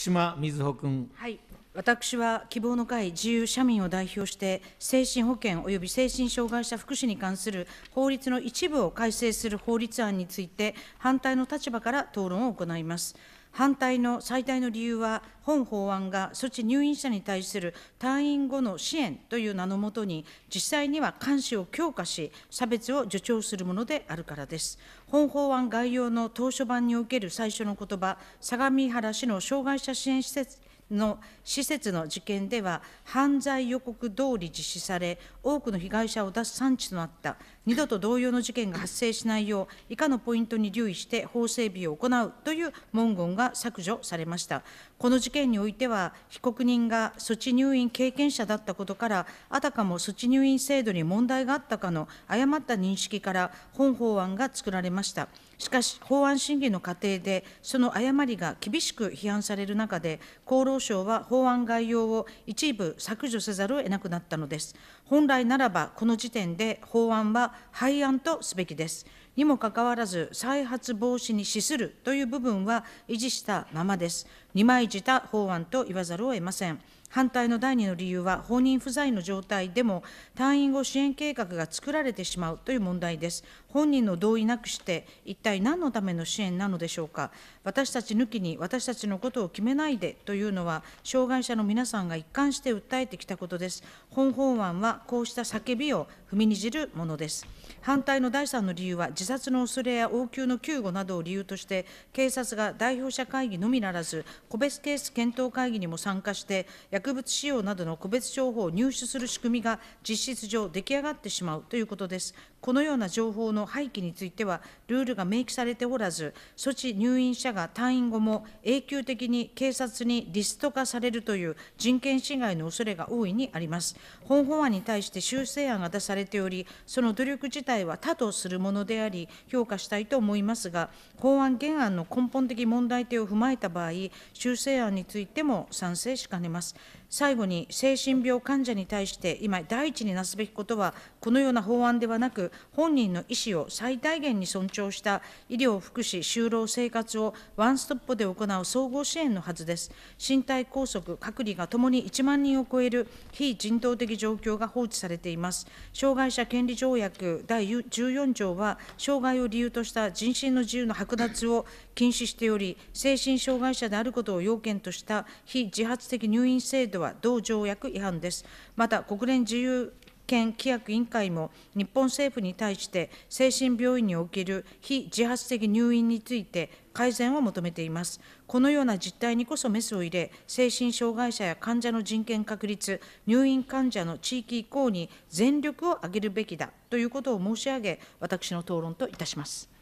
島瑞穂君。はい私は希望の会自由社民を代表して、精神保健及び精神障害者福祉に関する法律の一部を改正する法律案について、反対の立場から討論を行います。反対の最大の理由は、本法案が措置入院者に対する退院後の支援という名のもとに、実際には監視を強化し、差別を助長するものであるからです。本法案概要の当初版における最初の言葉、相模原市の障害者支援施設の施設の事件では、犯罪予告通り実施され、多くの被害者を出す産地となった、二度と同様の事件が発生しないよう、以下のポイントに留意して法整備を行うという文言が削除されました。この事件においては、被告人が措置入院経験者だったことから、あたかも措置入院制度に問題があったかの誤った認識から、本法案が作られました。しかし、法案審議の過程で、その誤りが厳しく批判される中で、厚労省は法案概要を一部削除せざるを得なくなったのです。本来ならば、この時点で法案は廃案とすべきです。にもかかわらず、再発防止に資するという部分は維持したままです。二枚舌法案と言わざるを得ません。反対の第2の理由は、法人不在の状態でも、退院後支援計画が作られてしまうという問題です。本人の同意なくして、一体何のための支援なのでしょうか。私たち抜きに私たちのことを決めないでというのは、障害者の皆さんが一貫して訴えてきたことです。本法案はこうした叫びを踏みにじるものです。反対の第三の理由は、自殺の恐れや応急の救護などを理由として、警察が代表者会議のみならず、個別ケース検討会議にも参加して、薬物使用などの個別情報を入手する仕組みが実質上出来上がってしまうということです。このような情報の廃棄については、ルールが明記されておらず、措置入院者が退院後も永久的に警察にリスト化されるという人権侵害の恐れが大いにあります。本法案に対して修正案が出されれており、その努力自体は他とするものであり、評価したいと思いますが、法案原案の根本的問題点を踏まえた場合、修正案についても賛成しかねます。最後に、精神病患者に対して今、第一になすべきことは、このような法案ではなく、本人の意思を最大限に尊重した医療、福祉、就労、生活をワンストップで行う総合支援のはずです。身体拘束、隔離がともに1万人を超える非人道的状況が放置されています。障害者権利条約第14条は、障害を理由とした人身の自由の剥奪を禁止しており、精神障害者であることを要件とした非自発的入院制度は同条約違反です。また、国連自由県規約委員会も、日本政府に対して、精神病院における非自発的入院について、改善を求めています。このような実態にこそメスを入れ、精神障害者や患者の人権確立、入院患者の地域移行に全力を挙げるべきだということを申し上げ、私の討論といたします。